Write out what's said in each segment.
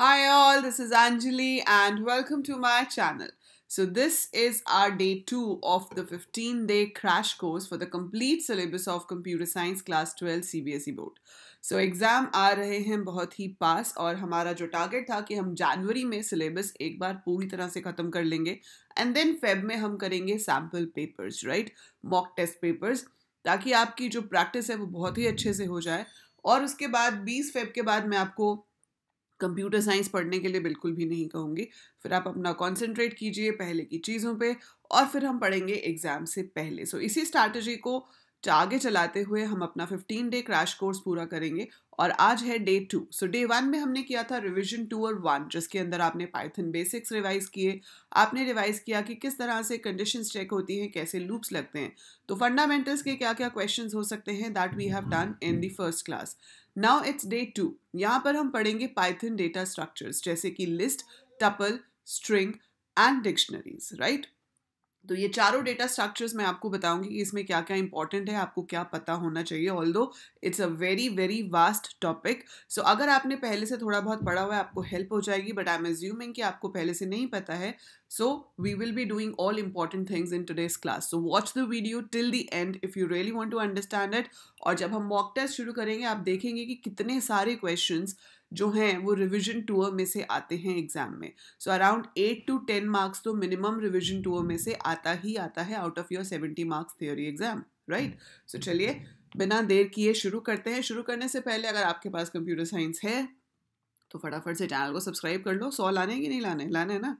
Hi all, this is Anjali and welcome to my channel. So this is our day 2 of the 15-day crash course for the complete syllabus of Computer Science Class 12 CBSE Board. So exam आ रहे हैं बहुत ही पास और हमारा जो target था कि हम जनवरी में सिलेबस एक बार पूरी तरह से ख़त्म कर लेंगे एंड देन फेब में हम करेंगे sample papers right mock test papers ताकि आपकी जो प्रैक्टिस है वो बहुत ही अच्छे से हो जाए और उसके बाद 20 फेब के बाद मैं आपको कंप्यूटर साइंस पढ़ने के लिए बिल्कुल भी नहीं कहूँगी फिर आप अपना कॉन्सेंट्रेट कीजिए पहले की चीज़ों पर और फिर हम पढ़ेंगे एग्ज़ाम से पहले सो so, इसी स्ट्रैटेजी को आगे चलाते हुए हम अपना फिफ्टीन डे क्रैश कोर्स पूरा करेंगे और आज है day two so day one में हमने किया था रिवीजन टू और वन जिसके अंदर आपने पाइथन बेसिक्स रिवाइज किए आपने रिवाइज किया कि किस तरह से कंडीशन चेक होती हैं कैसे लूप्स लगते हैं तो फंडामेंटल्स के क्या क्या क्वेश्चन हो सकते हैं that we have done in the first class now it's day two यहाँ पर हम पढ़ेंगे पाइथन डेटा स्ट्रक्चर्स जैसे कि list tuple string and dictionaries right तो ये चारों डेटा स्ट्रक्चर्स मैं आपको बताऊंगी कि इसमें क्या क्या इंपॉर्टेंट है आपको क्या पता होना चाहिए although it's a very very vast topic so अगर आपने पहले से थोड़ा बहुत पढ़ा हुआ है आपको हेल्प हो जाएगी बट आई एम एज्यूमिंग कि आपको पहले से नहीं पता है so we will be doing all important things in today's class so watch the video till the end if you really want to understand it और जब हम मॉक टेस्ट शुरू करेंगे आप देखेंगे कि कितने सारे क्वेश्चन जो हैं वो रिविजन टूअर में से आते हैं एग्ज़ाम में so around eight to ten marks तो मिनिमम रिविजन टूअर में से आता ही आता है out of your seventy marks theory exam right so चलिए बिना देर किए शुरू करते हैं शुरू करने से पहले अगर आपके पास कंप्यूटर साइंस है तो फटाफट से चैनल को सब्सक्राइब कर लो सौ लाने की नहीं लाने लाने है ना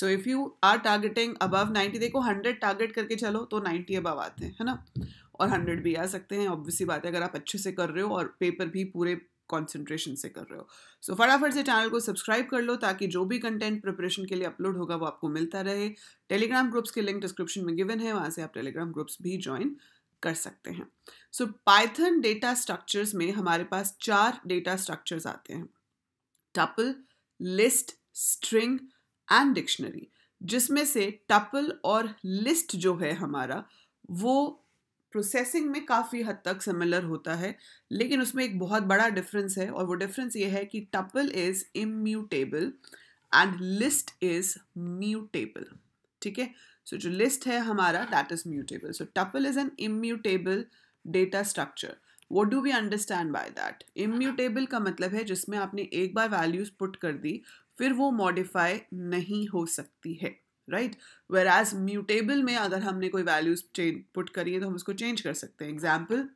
so if you are targeting above ninety देखो हंड्रेड टारगेट करके चलो तो नाइन्टी अबव आते हैं है ना और हंड्रेड भी आ सकते हैं ऑब्वियसली बात है अगर आप अच्छे से कर रहे हो और पेपर भी पूरे कॉन्सेंट्रेशन से कर रहे हो सो फटाफट से चैनल को सब्सक्राइब कर लो ताकि जो भी कंटेंट प्रिपरेशन के लिए अपलोड होगा वो आपको मिलता रहे टेलीग्राम ग्रुप्स के लिंक डिस्क्रिप्शन में गिवन है वहाँ से आप टेलीग्राम ग्रुप्स भी ज्वाइन कर सकते हैं सो पाइथन डेटा स्ट्रक्चर्स में हमारे पास चार डेटा स्ट्रक्चर्स आते हैं tuple list string and dictionary जिसमें से टपल और लिस्ट जो है हमारा वो प्रोसेसिंग में काफ़ी हद तक सिमिलर होता है लेकिन उसमें एक बहुत बड़ा डिफरेंस है और वो डिफरेंस ये है कि tuple is immutable and list is mutable ठीक है सो जो लिस्ट है हमारा that is mutable so tuple is an immutable data structure what do we understand by that immutable का मतलब है जिसमें आपने एक बार वैल्यूज पुट कर दी फिर वो मॉडिफाई नहीं हो सकती है राइट वेर एज म्यूटेबल में अगर हमने कोई वैल्यूज पुट करी है तो हम उसको चेंज कर सकते हैं एग्जाम्पल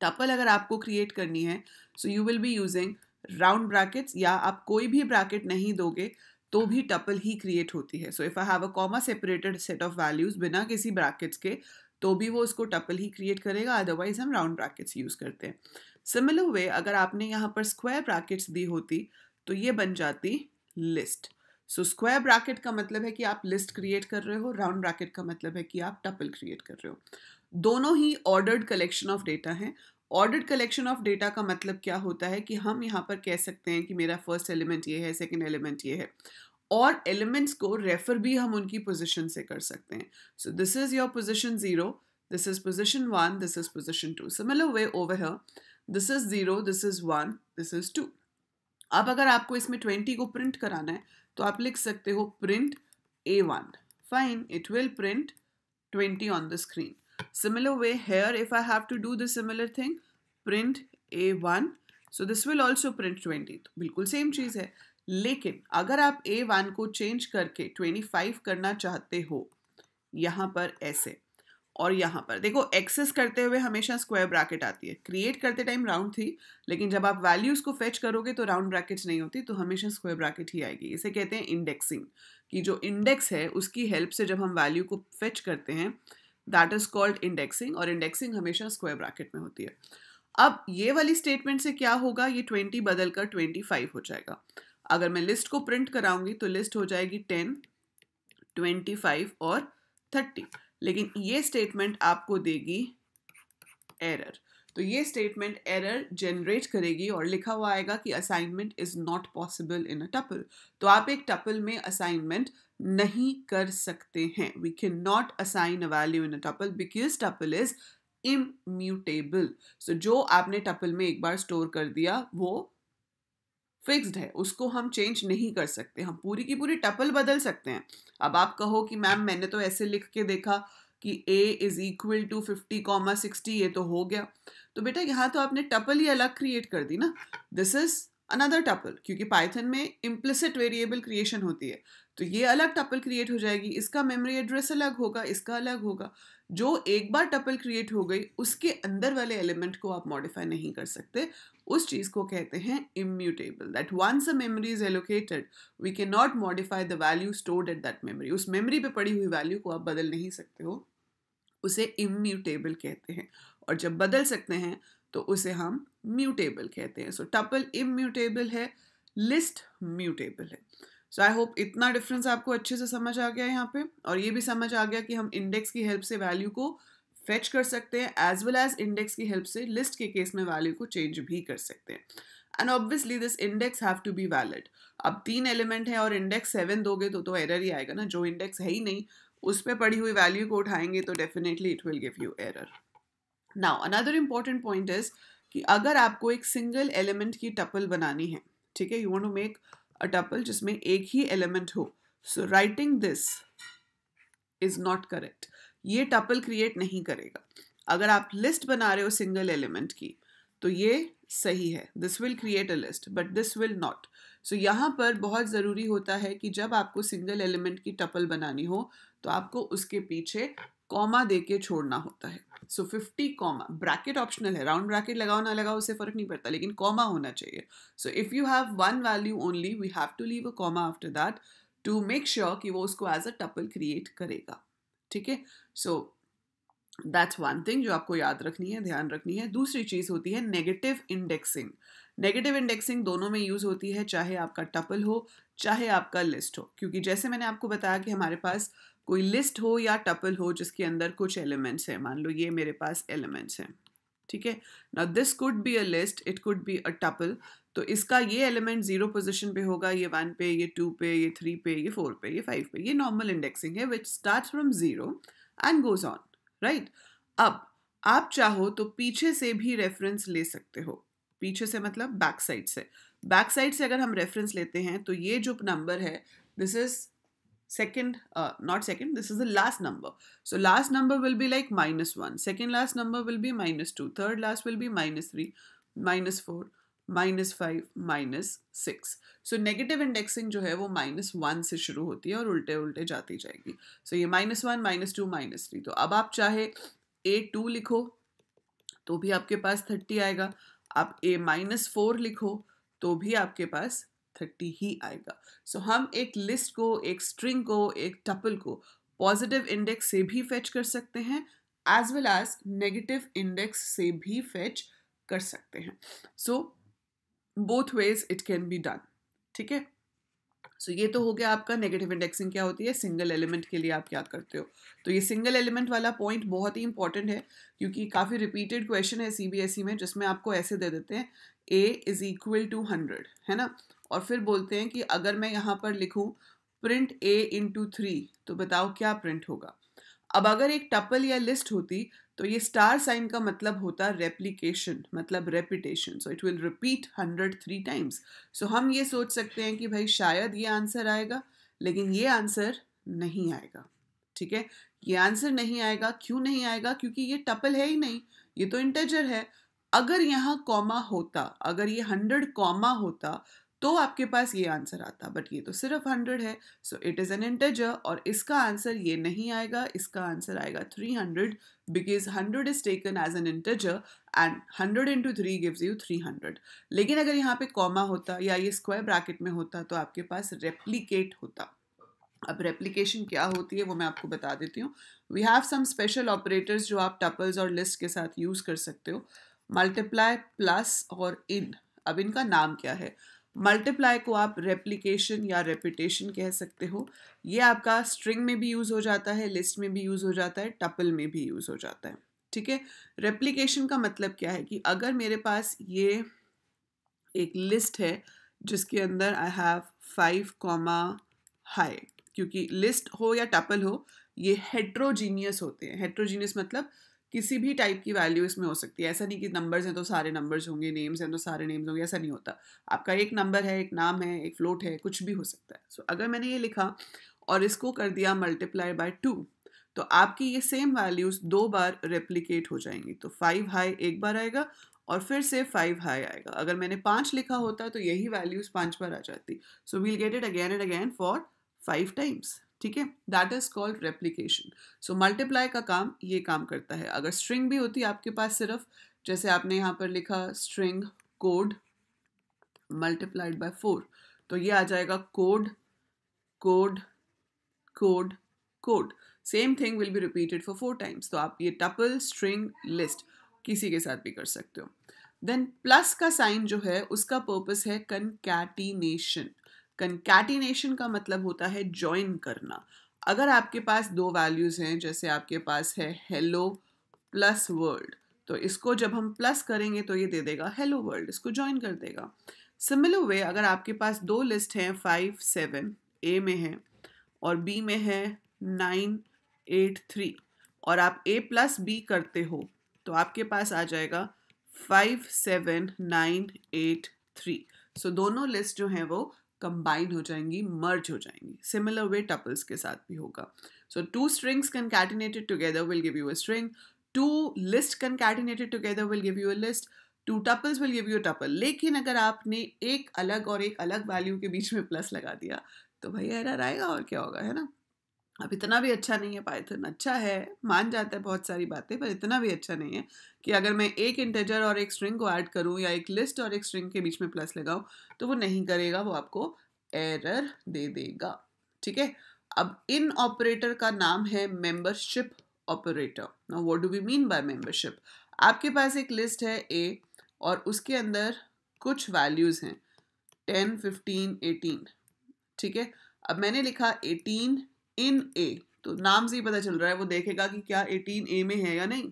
टपल अगर आपको क्रिएट करनी है so you will be using round brackets या आप कोई भी ब्रैकेट नहीं दोगे तो भी टपल ही क्रिएट होती है so if I have a comma separated set of values बिना किसी ब्रैकेट्स के तो भी वो उसको टपल ही क्रिएट करेगा अदरवाइज हम राउंड ब्रैकेट्स यूज़ करते हैं सिमिलर वे अगर आपने यहाँ पर स्क्वायर ब्रैकेट्स दी होती तो ये बन जाती लिस्ट सो स्क्वायर ब्रैकेट का मतलब है कि आप लिस्ट क्रिएट कर रहे हो राउंड ब्रैकेट का मतलब है कि आप टपल क्रिएट कर रहे हो दोनों ही ऑर्डर्ड कलेक्शन ऑफ डेटा हैं ऑर्डर्ड कलेक्शन ऑफ डेटा का मतलब क्या होता है कि हम यहाँ पर कह सकते हैं कि मेरा फर्स्ट एलिमेंट ये है सेकेंड एलिमेंट ये है और एलिमेंट्स को रेफर भी हम उनकी पोजिशन से कर सकते हैं so this is your position zero this is position 1, this is position 2. Similar way over है this is zero this is one this is two अब अगर आपको इसमें ट्वेंटी को प्रिंट कराना है तो आप लिख सकते हो print A one fine it will print twenty on the screen similar way here if I have to do the similar thing print A one so this will also print twenty तो बिल्कुल same चीज है लेकिन अगर आप A one को change करके twenty five करना चाहते हो यहां पर ऐसे और यहाँ पर देखो एक्सेस करते हुए हमेशा स्क्वायर ब्रैकेट आती है क्रिएट करते टाइम राउंड थी लेकिन जब आप वैल्यूज़ को फेच करोगे तो राउंड ब्रैकेट नहीं होती तो हमेशा स्क्वायर ब्रैकेट ही आएगी इसे कहते हैं इंडेक्सिंग कि जो इंडेक्स है उसकी हेल्प से जब हम वैल्यू को फेच करते हैं दैट इज़ कॉल्ड इंडेक्सिंग और इंडेक्सिंग हमेशा स्क्वायर ब्रैकेट में होती है अब ये वाली स्टेटमेंट से क्या होगा ये ट्वेंटी बदल कर ट्वेंटी फाइव हो जाएगा अगर मैं लिस्ट को प्रिंट कराऊंगी तो लिस्ट हो जाएगी टेन ट्वेंटी फाइव और थर्टी लेकिन ये स्टेटमेंट आपको देगी एरर तो ये स्टेटमेंट एरर जनरेट करेगी और लिखा हुआ आएगा कि assignment is not possible in a tuple तो आप एक टपल में असाइनमेंट नहीं कर सकते हैं we can not assign a value in a tuple because tuple is immutable so जो आपने टपल में एक बार स्टोर कर दिया वो फिक्स्ड है उसको हम चेंज नहीं कर सकते हम पूरी की पूरी टपल बदल सकते हैं अब आप कहो कि मैम मैंने तो ऐसे लिख के देखा कि A is equal to fifty comma sixty ये तो हो गया तो बेटा यहाँ तो आपने टपल ही अलग क्रिएट कर दी ना दिस इज़ अनदर टपल क्योंकि पाइथन में इम्प्लिसिट वेरिएबल क्रिएशन होती है तो ये अलग टपल क्रिएट हो जाएगी इसका मेमोरी एड्रेस अलग होगा इसका अलग होगा जो एक बार टपल क्रिएट हो गई उसके अंदर वाले एलिमेंट को आप मॉडिफाई नहीं कर सकते उस चीज़ को कहते हैं immutable that once a memory is allocated we can not modify the value stored at that memory उस मेमोरी पे पड़ी हुई वैल्यू को आप बदल नहीं सकते हो उसे इम्यूटेबल कहते हैं और जब बदल सकते हैं तो उसे हम म्यूटेबल कहते हैं सो टपल इम्यूटेबल है लिस्ट म्यूटेबल है सो आई होप इतना डिफरेंस आपको अच्छे से समझ आ गया यहाँ पे और ये भी समझ आ गया कि हम इंडेक्स की हेल्प से वैल्यू को फेच कर सकते हैं एज वेल एज इंडेक्स की हेल्प से लिस्ट के केस में वैल्यू को चेंज भी कर सकते हैं and obviously this index have to be valid अब तीन एलिमेंट है और इंडेक्स सेवन दोगे तो तो एरर ही आएगा ना जो इंडेक्स है ही नहीं उस पर पड़ी हुई वैल्यू को उठाएंगे तो definitely it will give you error now another important point is कि अगर आपको एक सिंगल एलिमेंट की टपल बनानी है ठीक है you want to make a tuple जिसमें एक ही एलिमेंट हो so writing this is not correct ये टपल क्रिएट नहीं करेगा अगर आप लिस्ट बना रहे हो सिंगल एलिमेंट की तो ये सही है this will create a list but this will not so so, यहाँ पर बहुत ज़रूरी होता है कि जब आपको सिंगल एलिमेंट की टपल बनानी हो तो आपको उसके पीछे कॉमा दे के छोड़ना होता है so fifty comma bracket optional है राउंड ब्रैकेट लगाओ ना लगाओ उससे फ़र्क नहीं पड़ता लेकिन कॉमा होना चाहिए so if you have one value only we have to leave a comma after that to make sure कि वो उसको एज अ टपल क्रिएट करेगा ठीक है सो दैट्स वन थिंग जो आपको याद रखनी है ध्यान रखनी है दूसरी चीज़ होती है नेगेटिव इंडेक्सिंग नेगेटिव इंडेक्सिंग दोनों में यूज़ होती है चाहे आपका टपल हो चाहे आपका लिस्ट हो क्योंकि जैसे मैंने आपको बताया कि हमारे पास कोई लिस्ट हो या टपल हो जिसके अंदर कुछ एलिमेंट्स हैं मान लो ये मेरे पास एलिमेंट्स हैं ठीक है ना this could be a list it could be a tuple तो इसका ये एलिमेंट जीरो पोजिशन पे होगा ये वन पे ये टू पे ये थ्री पे ये फोर पे ये फाइव पे ये नॉर्मल इंडेक्सिंग है which start from zero and goes on right अब आप चाहो तो पीछे से भी रेफरेंस ले सकते हो पीछे से मतलब बैक साइड से बैक साइड से अगर हम रेफरेंस लेते हैं तो ये जो नंबर है this is second not second this is the last number so last number will be like minus one second last number will be minus two third last will be minus three minus four minus five minus six so negative indexing जो है वो minus one से शुरू होती है और उल्टे उल्टे जाती जाएगी सो so ये minus one minus two minus three तो अब आप चाहे ए टू लिखो तो भी आपके पास थर्टी आएगा आप ए माइनस फोर लिखो तो भी आपके पास थर्टी ही आएगा सो so, हम एक लिस्ट को एक स्ट्रिंग को एक टपल को पॉजिटिव इंडेक्स से भी फेच कर सकते हैं as well as negative index से भी फेच कर सकते हैं so both ways it can be done ठीक है सो so, ये तो हो गया आपका नेगेटिव इंडेक्सिंग क्या होती है सिंगल एलिमेंट के लिए आप याद करते हो तो ये सिंगल एलिमेंट वाला पॉइंट बहुत ही इंपॉर्टेंट है क्योंकि काफ़ी रिपीटेड क्वेश्चन है सी e में जिसमें आपको ऐसे दे देते हैं a is equal to hundred है ना और फिर बोलते हैं कि अगर मैं यहाँ पर लिखूँ प्रिंट ए इंटू थ्री तो बताओ क्या प्रिंट होगा अब अगर एक टपल या लिस्ट होती तो ये स्टार साइन का मतलब होता है रेप्लीकेशन मतलब repetition so it will repeat hundred three times so हम ये सोच सकते हैं कि भाई शायद ये आंसर आएगा लेकिन ये आंसर नहीं आएगा ठीक है ये आंसर नहीं आएगा क्यों नहीं आएगा क्योंकि ये टपल है ही नहीं ये तो इंटेजर है अगर यहाँ कॉमा होता अगर ये हंड्रेड कॉमा होता तो आपके पास ये आंसर आता बट ये तो सिर्फ हंड्रेड है so it is an integer और इसका आंसर ये नहीं आएगा इसका आंसर आएगा three hundred because hundred is taken as an integer and hundred into three gives you three hundred लेकिन अगर यहाँ पे कॉमा होता या ये स्क्वायर ब्रैकेट में होता तो आपके पास रेप्लीकेट होता अब रेप्लीकेशन क्या होती है वो मैं आपको बता देती हूँ we have some special operators जो आप टपल्स और लिस्ट के साथ यूज़ कर सकते हो मल्टीप्लाई प्लस और इन अब इनका नाम क्या है मल्टीप्लाई को आप रेप्लीकेशन या रेपिटेशन कह सकते हो ये आपका स्ट्रिंग में भी यूज़ हो जाता है लिस्ट में भी यूज़ हो जाता है टपल में भी यूज़ हो जाता है ठीक है रेप्लीकेशन का मतलब क्या है कि अगर मेरे पास ये एक लिस्ट है जिसके अंदर I have five comma hi क्योंकि लिस्ट हो या टपल हो ये हेट्रोजीनियस होते हैं हेट्रोजीनियस मतलब किसी भी टाइप की वैल्यू इसमें हो सकती है ऐसा नहीं कि नंबर्स हैं तो सारे नंबर्स होंगे नेम्स हैं तो सारे नेम्स होंगे ऐसा नहीं होता आपका एक नंबर है एक नाम है एक फ्लोट है कुछ भी हो सकता है सो so, अगर मैंने ये लिखा और इसको कर दिया मल्टीप्लाई बाय टू तो आपकी ये सेम वैल्यूज़ दो बार रेप्लीकेट हो जाएंगी तो फाइव हाई एक बार आएगा और फिर से फाइव हाई आएगा अगर मैंने पाँच लिखा होता तो यही वैल्यूज़ पाँच बार आ जाती so we'll get it again and again for five times ठीक है that is called replication so multiply का काम ये काम करता है अगर स्ट्रिंग भी होती आपके पास सिर्फ जैसे आपने यहाँ पर लिखा string code multiplied by four तो ये आ जाएगा code code code code same thing will be repeated for four times तो आप ये टपल स्ट्रिंग लिस्ट किसी के साथ भी कर सकते हो देन प्लस का साइन जो है उसका पर्पस है कनकैटिनेशन कंकैटिनेशन का मतलब होता है ज्वाइन करना अगर आपके पास दो वैल्यूज़ हैं जैसे आपके पास है हेलो प्लस वर्ल्ड तो इसको जब हम प्लस करेंगे तो ये दे देगा हेलो वर्ल्ड इसको ज्वाइन कर देगा सिमिलर वे अगर आपके पास दो लिस्ट हैं फाइव सेवन ए में है और बी में है नाइन एट थ्री और आप ए प्लस बी करते हो तो आपके पास आ जाएगा five seven nine eight three so दोनों लिस्ट जो हैं वो कंबाइन हो जाएंगी मर्ज हो जाएंगी सिमिलर वे टपल्स के साथ भी होगा so two strings concatenated together will give you a string two list concatenated together will give you a list two tuples will give you tuple लेकिन अगर आपने एक अलग और एक अलग वैल्यू के बीच में प्लस लगा दिया तो भाई एरर आएगा और क्या होगा है ना अब इतना भी अच्छा नहीं है पाइथन अच्छा है मान जाता है बहुत सारी बातें पर इतना भी अच्छा नहीं है कि अगर मैं एक इंटेजर और एक स्ट्रिंग को ऐड करूं या एक लिस्ट और एक स्ट्रिंग के बीच में प्लस लगाऊं तो वो नहीं करेगा वो आपको एरर दे देगा ठीक है अब इन ऑपरेटर का नाम है membership operator now what do we mean by membership आपके पास एक लिस्ट है ए और उसके अंदर कुछ वैल्यूज़ हैं टेन फिफ्टीन एटीन ठीक है अब मैंने लिखा एटीन इन ए तो नाम से ही पता चल रहा है वो देखेगा कि क्या एटीन ए में है या नहीं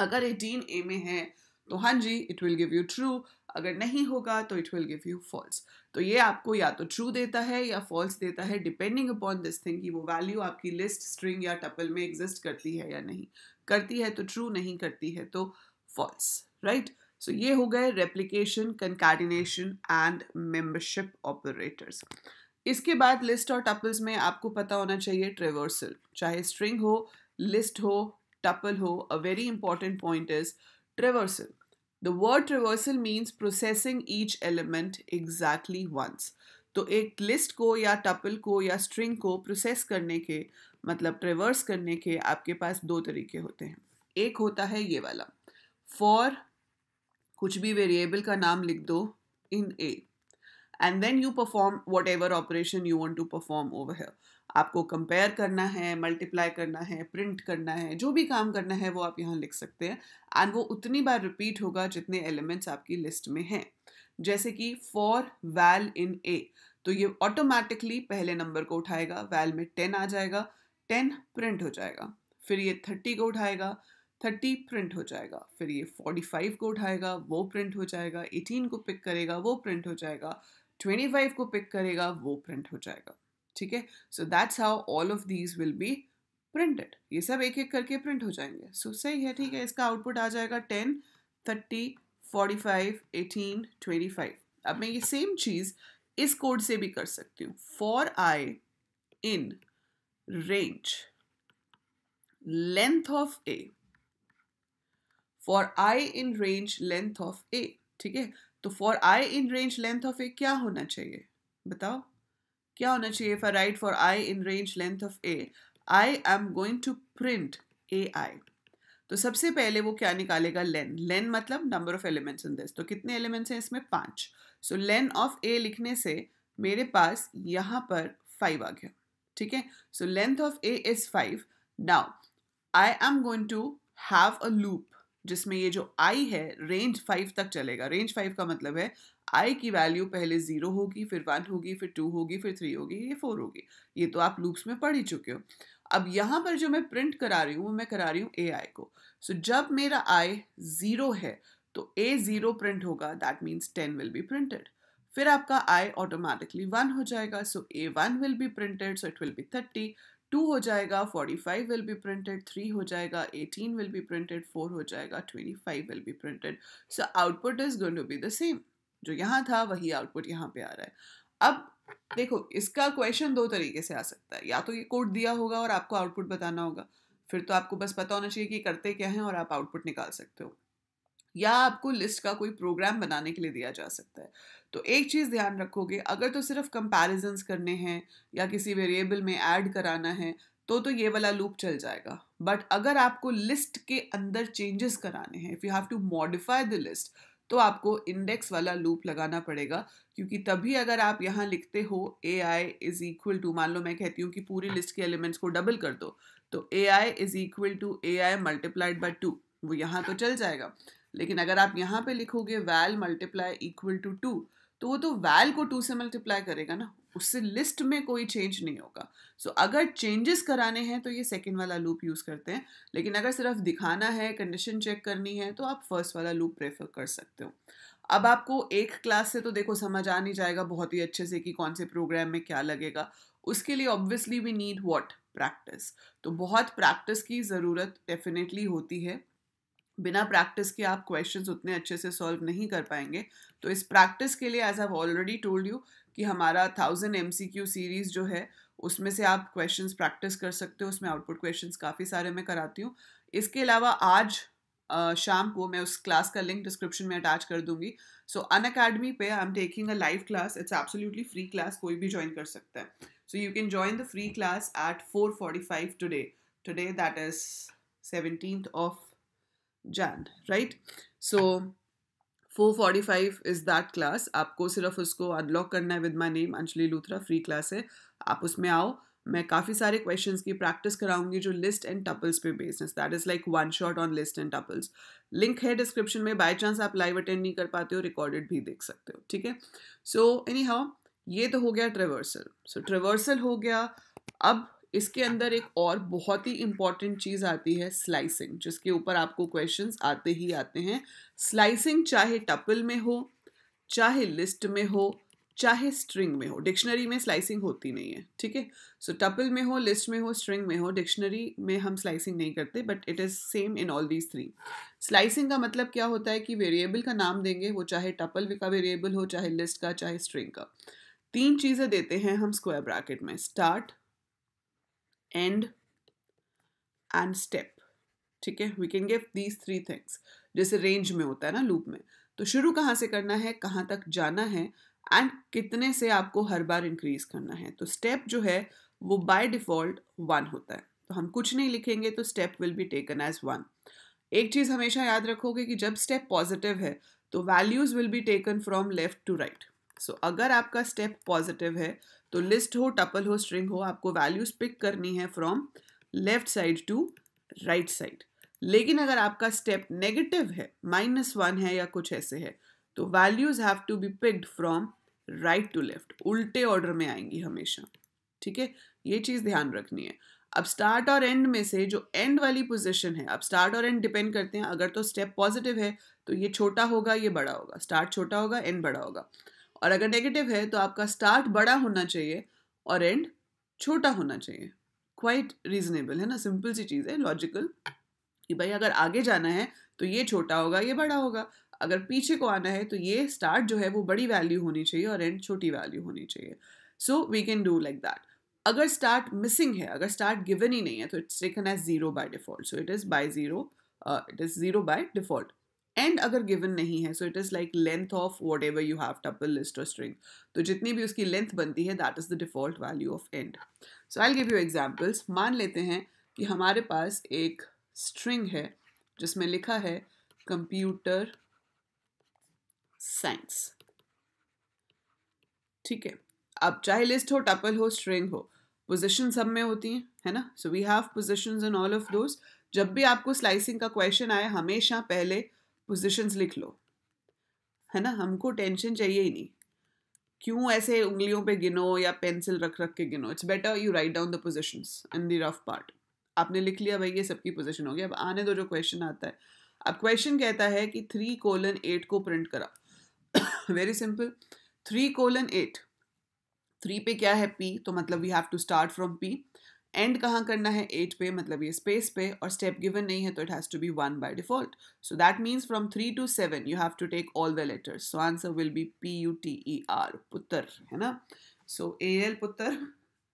अगर एटीन ए में है तो हाँ जी it will give you true अगर नहीं होगा तो it will give you false तो ये आपको या तो ट्रू देता है या फॉल्स देता है डिपेंडिंग अपॉन दिस थिंग कि वो वैल्यू आपकी लिस्ट स्ट्रिंग या टपल में एग्जिस्ट करती है या नहीं करती है तो ट्रू नहीं करती है तो फॉल्स राइट सो ये हो गए replication concatenation and membership operators इसके बाद लिस्ट और टपल्स में आपको पता होना चाहिए ट्रेवर्सल चाहे स्ट्रिंग हो लिस्ट हो टपल हो a very important point is traversal the word traversal means processing each element exactly once तो एक लिस्ट को या टपल को या स्ट्रिंग को प्रोसेस करने के मतलब ट्रेवर्स करने के आपके पास दो तरीके होते हैं एक होता है ये वाला फॉर कुछ भी वेरिएबल का नाम लिख दो in a and then you perform whatever operation you want to perform over है आपको कंपेयर करना है मल्टीप्लाई करना है प्रिंट करना है जो भी काम करना है वो आप यहाँ लिख सकते हैं एंड वो उतनी बार रिपीट होगा जितने एलिमेंट्स आपकी लिस्ट में हैं जैसे कि फॉर वैल इन ए तो ये ऑटोमेटिकली पहले नंबर को उठाएगा वैल में टेन आ जाएगा टेन प्रिंट हो जाएगा फिर ये थर्टी को उठाएगा थर्टी प्रिंट हो जाएगा फिर ये फोर्टी फाइव को उठाएगा वो प्रिंट हो जाएगा एटीन को पिक करेगा वो प्रिंट हो जाएगा ट्वेंटी फाइव को पिक करेगा वो प्रिंट हो जाएगा ठीक है so that's how all of these will be printed ये सब एक एक करके प्रिंट हो जाएंगे सो so, सही है ठीक है इसका आउटपुट आ जाएगा ten thirty forty five eighteen twenty five अब मैं ये सेम चीज़ इस कोड से भी कर सकती हूँ for I in range length of a for I in range length of a ठीक है तो for I in range length of a क्या होना चाहिए बताओ क्या होना चाहिए for right for I in range length of a I am going to print a I तो सबसे पहले वो क्या निकालेगा लेन लेन मतलब number of elements in this तो कितने एलिमेंट्स हैं इसमें पांच सो लेन ऑफ ए लिखने से मेरे पास यहां पर फाइव आ गया ठीक है so length of a is five now I am going to have a loop जिसमें ये जो आई है रेंज फाइव तक चलेगा रेंज फाइव का मतलब है आई की वैल्यू पहले ज़ीरो होगी फिर वन होगी फिर टू होगी फिर थ्री होगी ये फोर होगी ये तो आप लूप्स में पढ़ ही चुके हो अब यहाँ पर जो मैं प्रिंट करा रही हूँ वो मैं करा रही हूँ ए आई को सो so, जब मेरा आई ज़ीरो है तो ए ज़ीरो प्रिंट होगा that means ten will be printed फिर आपका आई ऑटोमेटिकली वन हो जाएगा so a one will be printed so it will be thirty two हो जाएगा forty five will be printed three हो जाएगा eighteen will be printed four हो जाएगा twenty five will be printed so output is going to be the same जो यहाँ था वही आउटपुट यहाँ पे आ रहा है अब देखो इसका क्वेश्चन दो तरीके से आ सकता है या तो ये कोड दिया होगा और आपको आउटपुट बताना होगा फिर तो आपको बस पता होना चाहिए कि करते क्या हैं और आप आउटपुट निकाल सकते हो या आपको लिस्ट का कोई प्रोग्राम बनाने के लिए दिया जा सकता है तो एक चीज़ ध्यान रखोगे अगर तो सिर्फ कंपैरिजंस करने हैं या किसी वेरिएबल में ऐड कराना है तो तो ये वाला लूप चल जाएगा बट अगर आपको लिस्ट के अंदर चेंजेस कराने हैं if you have to modify the list तो आपको इंडेक्स वाला लूप लगाना पड़ेगा क्योंकि तभी अगर आप यहाँ लिखते हो a I is equal to मान लो मैं कहती हूँ कि पूरी लिस्ट के एलिमेंट्स को डबल कर दो तो a I is equal to a I multiplied by two वो यहाँ तो चल जाएगा लेकिन अगर आप यहाँ पे लिखोगे val multiply equal to two तो वो तो वैल को टू से मल्टीप्लाई करेगा ना उससे लिस्ट में कोई चेंज नहीं होगा सो so, अगर चेंजेस कराने हैं तो ये सेकेंड वाला लूप यूज़ करते हैं लेकिन अगर सिर्फ दिखाना है कंडीशन चेक करनी है तो आप फर्स्ट वाला लूप प्रेफर कर सकते हो अब आपको एक क्लास से तो देखो समझ आ नहीं जाएगा बहुत ही अच्छे से कि कौन से प्रोग्राम में क्या लगेगा उसके लिए obviously we need what practice तो बहुत प्रैक्टिस की ज़रूरत डेफिनेटली होती है बिना प्रैक्टिस के आप क्वेश्चंस उतने अच्छे से सॉल्व नहीं कर पाएंगे तो इस प्रैक्टिस के लिए as I already told you कि हमारा थाउजेंड एम सीरीज़ जो है उसमें से आप क्वेश्चन प्रैक्टिस कर सकते हो उसमें आउटपुट क्वेश्चन काफ़ी सारे मैं कराती हूँ इसके अलावा आज शाम को मैं उस क्लास का लिंक डिस्क्रिप्शन में अटैच कर दूंगी सो अन अकेडमी पे I am taking a live class it's absolutely free class कोई भी ज्वाइन कर सकता है so you can join the free class at four forty five today today that is seventeen of Jan right so 445 is that class आपको सिर्फ उसको unlock करना है with my name Anjali Luthra free class है आप उसमें आओ मैं काफ़ी सारे क्वेश्चंस की प्रैक्टिस कराऊंगी जो लिस्ट एंड टपल्स पे बेस्ड है that is like one shot on list and tuples link है डिस्क्रिप्शन में बाय चांस आप लाइव अटेंड नहीं कर पाते हो रिकॉर्डेड भी देख सकते हो ठीक है सो एनी हाउ ये तो हो गया ट्रिवर्सल सो ट्रिवर्सल हो गया अब इसके अंदर एक और बहुत ही इंपॉर्टेंट चीज़ आती है स्लाइसिंग जिसके ऊपर आपको क्वेश्चन आते ही आते हैं स्लाइसिंग चाहे टपल में हो चाहे लिस्ट में हो चाहे स्ट्रिंग में हो डिक्शनरी में स्लाइसिंग होती नहीं है ठीक है सो टपल में हो लिस्ट में हो स्ट्रिंग में हो डिक्शनरी में हम स्लाइसिंग नहीं करते but it is same in all these three slicing का मतलब क्या होता है कि वेरिएबल का नाम देंगे वो चाहे टपल का वेरिएबल हो चाहे लिस्ट का चाहे स्ट्रिंग का तीन चीज़ें देते हैं हम स्क्वायर ब्रैकेट में स्टार्ट एंड एंड स्टेप ठीक है we can gave these three things जैसे रेंज में होता है ना लूप में तो शुरू कहाँ से करना है कहाँ तक जाना है एंड कितने से आपको हर बार इंक्रीज करना है तो स्टेप जो है वो बाय डिफॉल्ट वन होता है तो हम कुछ नहीं लिखेंगे तो step will be taken as one एक चीज़ हमेशा याद रखोगे कि जब स्टेप पॉजिटिव है तो values will be taken from left to right so अगर आपका स्टेप पॉजिटिव है तो लिस्ट हो टपल हो स्ट्रिंग हो आपको वैल्यूज पिक करनी है from left side to right side लेकिन अगर आपका स्टेप नेगेटिव है माइनस वन है या कुछ ऐसे है तो values have to be picked from right to left उल्टे ऑर्डर में आएंगी हमेशा ठीक है ये चीज़ ध्यान रखनी है अब स्टार्ट और एंड में से जो एंड वाली पोजिशन है अब स्टार्ट और एंड डिपेंड करते हैं अगर तो स्टेप पॉजिटिव है तो ये छोटा होगा ये बड़ा होगा स्टार्ट छोटा होगा एंड बड़ा होगा और अगर नेगेटिव है तो आपका स्टार्ट बड़ा होना चाहिए और एंड छोटा होना चाहिए क्वाइट रीजनेबल है ना सिंपल सी चीज़ है लॉजिकल कि भाई अगर आगे जाना है तो ये छोटा होगा ये बड़ा होगा अगर पीछे को आना है तो ये स्टार्ट जो है वो बड़ी वैल्यू होनी चाहिए और एंड छोटी वैल्यू होनी चाहिए so we can do like that अगर स्टार्ट मिसिंग है अगर स्टार्ट गिवन ही नहीं है तो it's taken as zero by default so it is by zero it is zero by default and अगर गिवन नहीं है so it is like length of whatever you have tuple list और string तो जितनी भी उसकी length बनती है that is the default value of and so I give you examples मान लेते हैं कि हमारे पास एक स्ट्रिंग है जिसमें लिखा है कंप्यूटर साइंस ठीक है अब चाहे लिस्ट हो टपल हो स्ट्रिंग हो पोजिशन सब में होती हैं है ना so we have position in all of those जब भी आपको स्लाइसिंग का क्वेश्चन आए हमेशा पहले पोजिशंस लिख लो है ना हमको टेंशन चाहिए ही नहीं क्यों ऐसे उंगलियों पे गिनो या पेंसिल रख रख के गिनो it's better you write down the positions in the rough part आपने लिख लिया भाई ये सबकी पोजिशन होगी अब आने दो जो क्वेश्चन आता है अब क्वेश्चन कहता है कि थ्री कोलन एट को प्रिंट करा very simple three colon eight three पे क्या है पी तो मतलब we have to start from P and कहाँ करना है एट पे मतलब ये स्पेस पे और स्टेप गिवन नहीं है तो it has to be one by default so that means from three to seven you have to take all the letters so answer will be P U T E R पुत्र है ना सो A L पुत्र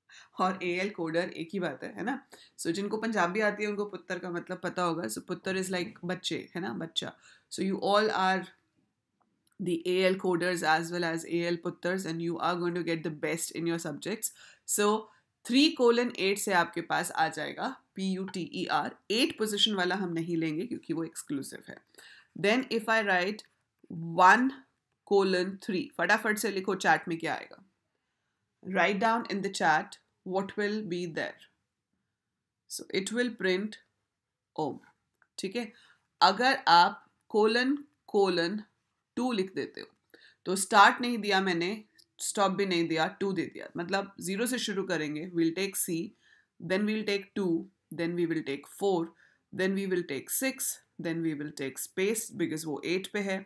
और A L coder एक ही बात है है ना सो so, जिनको पंजाबी आती है उनको पुत्र का मतलब पता होगा सो so, पुत्र इज़ लाइक like बच्चे है ना बच्चा so you all are the AL coders as well as AL putters and you are going to get the best in your subjects. So three colon eight से आपके पास आ जाएगा P U T E R eight position वाला हम नहीं लेंगे क्योंकि वो एक्सक्लूसिव है then if I write one colon three फटाफट से लिखो चैट में क्या आएगा write down in the chat what will be there so it will print ओम ठीक है अगर आप कोलन कोलन टू लिख देते हो तो स्टार्ट नहीं दिया मैंने स्टॉप भी नहीं दिया टू दे दिया मतलब ज़ीरो से शुरू करेंगे will take C then will take two then we will take four then we will take six then we will take space because वो एट पे है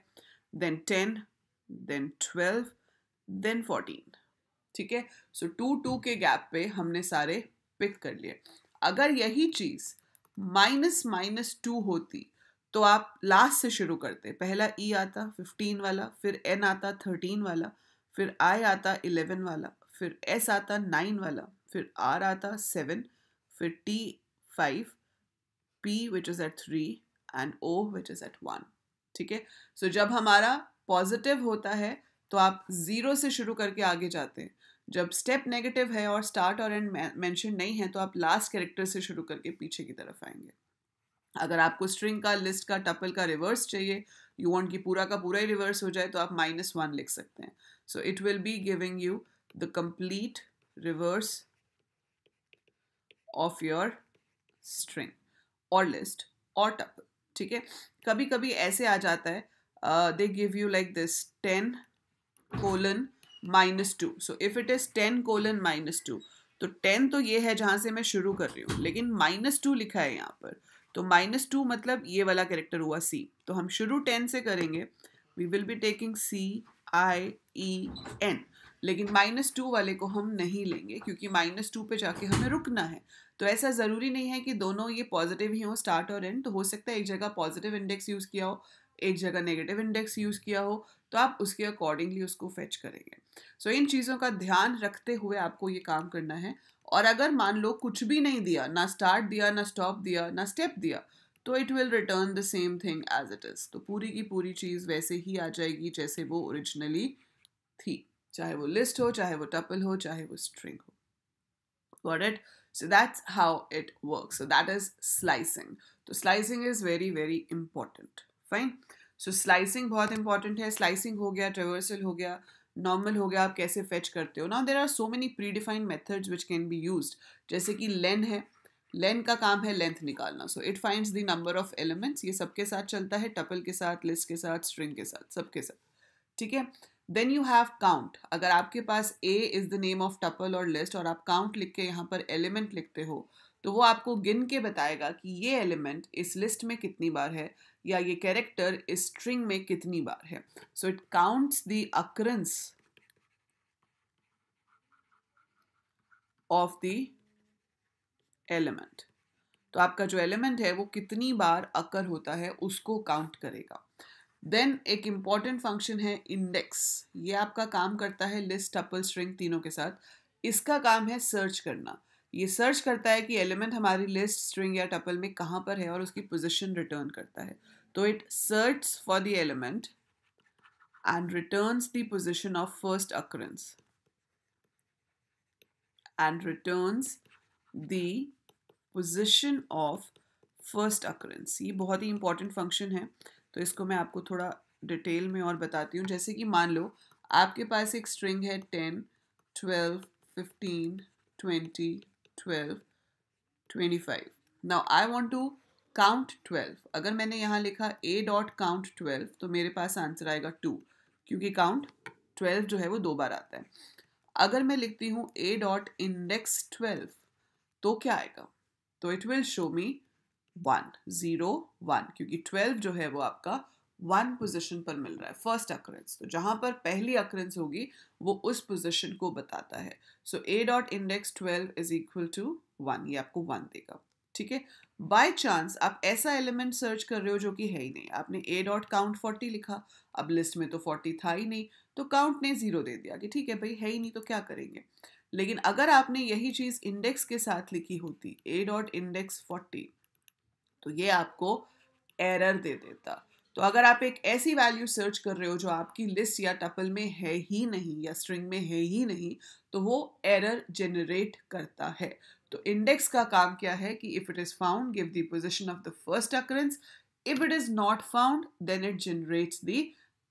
then ten then twelve then fourteen ठीक है so two two के gap पे हमने सारे pick कर लिए अगर यही चीज़ माइनस माइनस टू होती तो आप लास्ट से शुरू करते पहला ई e आता फिफ्टीन वाला फिर एन आता थर्टीन वाला फिर आई आता इलेवन वाला फिर एस आता नाइन वाला फिर आर आता सेवन फिर T five P which is at three and O which is at one ठीक है सो जब हमारा पॉजिटिव होता है तो आप ज़ीरो से शुरू करके आगे जाते हैं जब स्टेप नेगेटिव है और स्टार्ट और एंड मेंशन नहीं है तो आप लास्ट कैरेक्टर से शुरू करके पीछे की तरफ आएंगे अगर आपको स्ट्रिंग का लिस्ट का टपल का रिवर्स चाहिए यू वॉन्ट कि पूरा का पूरा ही रिवर्स हो जाए तो आप माइनस वन लिख सकते हैं so it will be giving you the complete reverse of your string और लिस्ट और टप ठीक है कभी कभी ऐसे आ जाता है they give you like this ten colon minus two so if it is ten colon minus two तो टेन तो ये है जहां से मैं शुरू कर रही हूँ लेकिन माइनस टू लिखा है यहाँ पर तो माइनस टू मतलब ये वाला कैरेक्टर हुआ सी तो हम शुरू टेन से करेंगे we will be taking C I E N लेकिन माइनस टू वाले को हम नहीं लेंगे क्योंकि माइनस टू पर जाके हमें रुकना है तो ऐसा ज़रूरी नहीं है कि दोनों ये पॉजिटिव ही हों स्टार्ट और एंड तो हो सकता है एक जगह पॉजिटिव इंडेक्स यूज़ किया हो एक जगह नेगेटिव इंडेक्स यूज़ किया हो तो आप उसके अकॉर्डिंगली उसको फेच करेंगे सो so, इन चीज़ों का ध्यान रखते हुए आपको ये काम करना है और अगर मान लो कुछ भी नहीं दिया ना स्टार्ट दिया ना स्टॉप दिया ना स्टेप दिया तो it will return the same thing as it is तो पूरी की पूरी चीज़ वैसे ही आ जाएगी जैसे वो ओरिजिनली थी चाहे वो लिस्ट हो चाहे वो टपल हो चाहे वो स्ट्रिंग हो got it so that's how it work so that is slicing तो slicing is very very important fine so slicing बहुत इंपॉर्टेंट है. स्लाइसिंग हो गया, ट्रेवर्सल हो गया. नॉर्मल हो गया आप कैसे फेच करते हो ना there are so many predefined methods which can be use जैसे कि लेन है लेन का काम है लेंथ निकालना so it finds the number of elements ये सबके साथ चलता है टपल के साथ लिस्ट के साथ स्ट्रिंग के साथ सबके साथ ठीक है देन यू हैव काउंट अगर आपके पास A is the name of tuple और लिस्ट और आप काउंट लिख के यहाँ पर एलिमेंट लिखते हो तो वो आपको गिन के बताएगा कि ये एलिमेंट इस लिस्ट में कितनी बार है या ये कैरेक्टर इस स्ट्रिंग में कितनी बार है so it counts the occurrence of the element तो आपका जो एलिमेंट है वो कितनी बार अकर होता है उसको काउंट करेगा देन एक इम्पॉर्टेंट फंक्शन है इंडेक्स ये आपका काम करता है लिस्ट अपल स्ट्रिंग तीनों के साथ इसका काम है सर्च करना ये सर्च करता है कि एलिमेंट हमारी लिस्ट स्ट्रिंग या टपल में कहाँ पर है और उसकी पोजिशन रिटर्न करता है तो it search for the element and return the position of first occurrence and return the position of first occurrence. ये बहुत ही इंपॉर्टेंट फंक्शन है तो इसको मैं आपको थोड़ा डिटेल में और बताती हूँ जैसे कि मान लो आपके पास एक स्ट्रिंग है ten twelve fifteen twenty 12, 25. Now I want to count 12. अगर मैंने यहाँ लिखा a dot count 12 तो मेरे पास आंसर आएगा 2 क्योंकि count 12 जो है वो दो बार आता है अगर मैं लिखती हूँ a dot index 12 तो क्या आएगा तो it will show me one zero one क्योंकि 12 जो है वो आपका वन पोजिशन पर मिल रहा है फर्स्ट अक्रेंस तो जहां पर पहली अक्रेंस होगी वो उस पोजिशन को बताता है so A dot index twelve is equal to one ये आपको वन देगा ठीक है बाय चांस आप ऐसा एलिमेंट सर्च कर रहे हो जो कि है ही नहीं आपने ए डॉट काउंट फोर्टी लिखा अब लिस्ट में तो फोर्टी था ही नहीं तो काउंट ने जीरो दे दिया कि ठीक है भाई है ही नहीं तो क्या करेंगे लेकिन अगर आपने यही चीज इंडेक्स के साथ लिखी होती ए डॉट इंडेक्स फोर्टी तो ये आपको एरर दे देता तो अगर आप एक ऐसी वैल्यू सर्च कर रहे हो जो आपकी लिस्ट या टपल में है ही नहीं या स्ट्रिंग में है ही नहीं तो वो एरर जनरेट करता है तो इंडेक्स का काम क्या है कि if it is found give the position of the first occurrence if it is not found then it generates the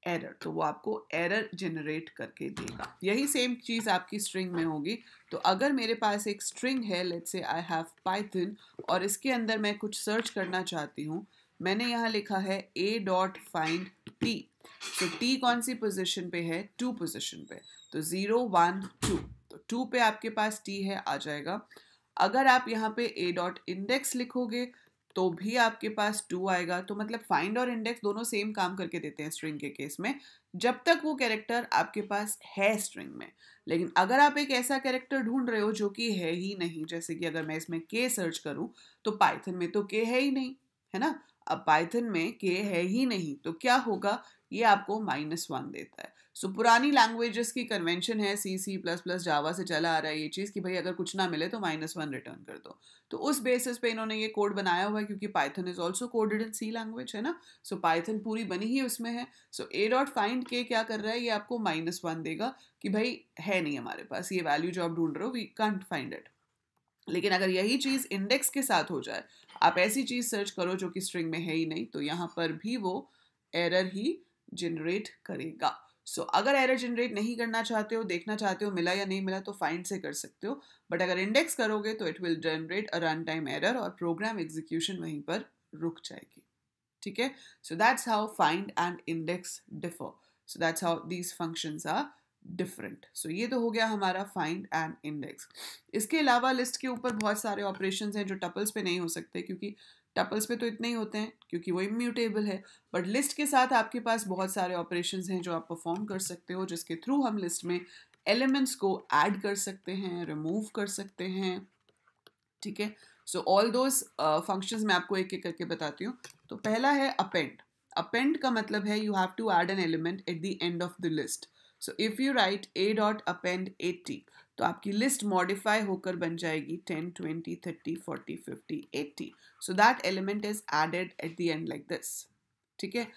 error तो वो आपको एरर जनरेट करके देगा यही सेम चीज़ आपकी स्ट्रिंग में होगी तो अगर मेरे पास एक स्ट्रिंग है let's say I have Python और इसके अंदर मैं कुछ सर्च करना चाहती हूँ मैंने यहाँ लिखा है ए डॉट फाइंड टी तो टी कौन सी पोजिशन पे है टू पोजिशन पे तो ज़ीरो वन टू तो टू पे आपके पास टी है आ जाएगा अगर आप यहाँ पे ए डॉट इंडेक्स लिखोगे तो भी आपके पास टू आएगा तो मतलब फाइंड और इंडेक्स दोनों सेम काम करके देते हैं स्ट्रिंग के केस में जब तक वो कैरेक्टर आपके पास है स्ट्रिंग में लेकिन अगर आप एक ऐसा कैरेक्टर ढूंढ रहे हो जो कि है ही नहीं जैसे कि अगर मैं इसमें के सर्च करूं तो पाइथन में तो के है ही नहीं है ना अब पाइथन में के है ही नहीं तो क्या होगा ये आपको माइनस वन देता है सो so, पुरानी लैंग्वेजेस की कन्वेंशन है C C plus plus Java से चला आ रहा है ये चीज़ कि भाई अगर कुछ ना मिले तो माइनस वन रिटर्न कर दो तो उस बेसिस पे इन्होंने ये कोड बनाया हुआ है क्योंकि Python is also coded in C language है ना सो so, पाइथन पूरी बनी ही उसमें है सो ए डॉट फाइंड के क्या कर रहा है ये आपको माइनस वन देगा कि भाई है नहीं हमारे पास ये वैल्यू जो आप ढूंढ रहे हो वी कंट फाइंड इट लेकिन अगर यही चीज़ इंडेक्स के साथ हो जाए आप ऐसी चीज़ सर्च करो जो कि स्ट्रिंग में है ही नहीं तो यहाँ पर भी वो एरर ही जनरेट करेगा सो so, अगर एरर जनरेट नहीं करना चाहते हो देखना चाहते हो मिला या नहीं मिला तो फाइंड से कर सकते हो बट अगर इंडेक्स करोगे तो it will generate a run time error और प्रोग्राम एग्जीक्यूशन वहीं पर रुक जाएगी ठीक है so that's how find and index differ so that's how these functions are different so so, ये तो हो गया हमारा फाइंड एंड इंडेक्स इसके अलावा लिस्ट के ऊपर बहुत सारे ऑपरेशन हैं जो टपल्स पे नहीं हो सकते क्योंकि टपल्स पे तो इतने ही होते हैं क्योंकि वो इम्यूटेबल है बट लिस्ट के साथ आपके पास बहुत सारे ऑपरेशन हैं जो आप परफॉर्म कर सकते हो जिसके थ्रू हम लिस्ट में एलिमेंट्स को ऐड कर सकते हैं रिमूव कर सकते हैं ठीक है सो ऑल दोज फंक्शन मैं आपको एक एक करके बताती हूँ तो पहला है अपेंड अपेंड का मतलब है you have to add an element at the end of the list so if you write A dot append eighty तो आपकी लिस्ट मॉडिफाई होकर बन जाएगी ten twenty thirty forty fifty eighty so that element is added at the end like this ठीक है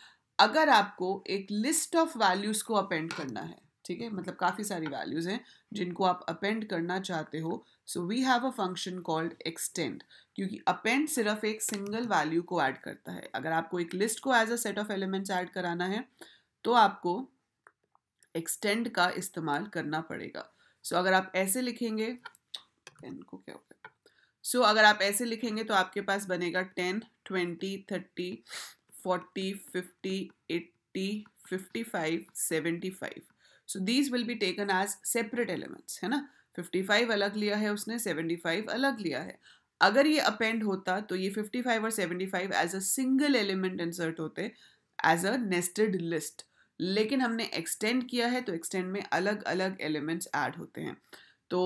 अगर आपको एक लिस्ट ऑफ वैल्यूज को अपेंड करना है ठीक है मतलब काफ़ी सारी वैल्यूज़ हैं जिनको आप अपेंड करना चाहते हो so we have a function called extend क्योंकि अपेंड सिर्फ एक सिंगल वैल्यू को ऐड करता है अगर आपको एक लिस्ट को as a set of elements add कराना है तो आपको एक्सटेंड का इस्तेमाल करना पड़ेगा सो so, अगर आप ऐसे लिखेंगे टेन को क्या होगा सो so, अगर आप ऐसे लिखेंगे तो आपके पास बनेगा ten twenty thirty forty fifty eighty fifty five seventy five so these will be taken as separate elements है ना फिफ्टी फाइव अलग लिया है उसने सेवेंटी फाइव अलग लिया है अगर ये अपेंड होता तो ये फिफ्टी फाइव और seventy five as a single element insert होते एज अ नेस्टेड लिस्ट लेकिन हमने एक्सटेंड किया है तो एक्सटेंड में अलग अलग एलिमेंट्स ऐड होते हैं तो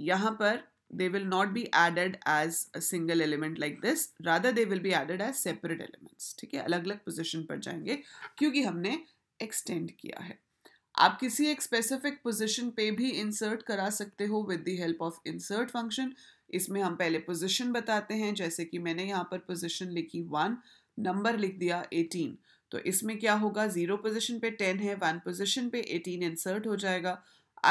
यहाँ पर they will not be added as a single element like this rather they will be added as separate elements ठीक है अलग अलग पोजिशन पर जाएंगे क्योंकि हमने एक्सटेंड किया है आप किसी एक स्पेसिफिक पोजिशन पे भी इंसर्ट करा सकते हो with the help of insert function इसमें हम पहले पोजिशन बताते हैं जैसे कि मैंने यहाँ पर पोजिशन लिखी वन नंबर लिख दिया एटीन तो इसमें क्या होगा जीरो पोजिशन पे टेन है वन पोजिशन पे एटीन इंसर्ट हो जाएगा